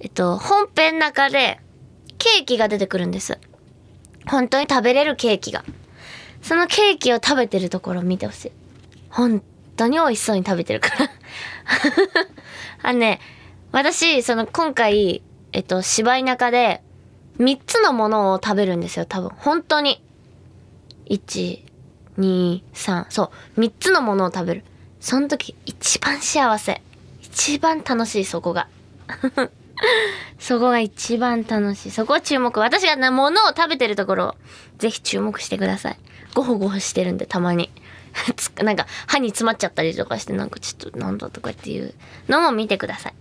えっと、本編中でケーキが出てくるんです。本当に食べれるケーキが。そのケーキを食べてるところを見てほしい。本当に美味しそうに食べてるから あのね、私、その今回、えっと、芝居中で3つのものを食べるんですよ、多分。本当に。1、2、3、そう、3つのものを食べる。その時、一番幸せ。一番楽しい、そこが。そこが一番楽しい。そこ注目。私が物を食べてるところ、ぜひ注目してください。ゴホゴホしてるんで、たまに。なんか、歯に詰まっちゃったりとかして、なんかちょっと、なんだとかっていうのも見てください。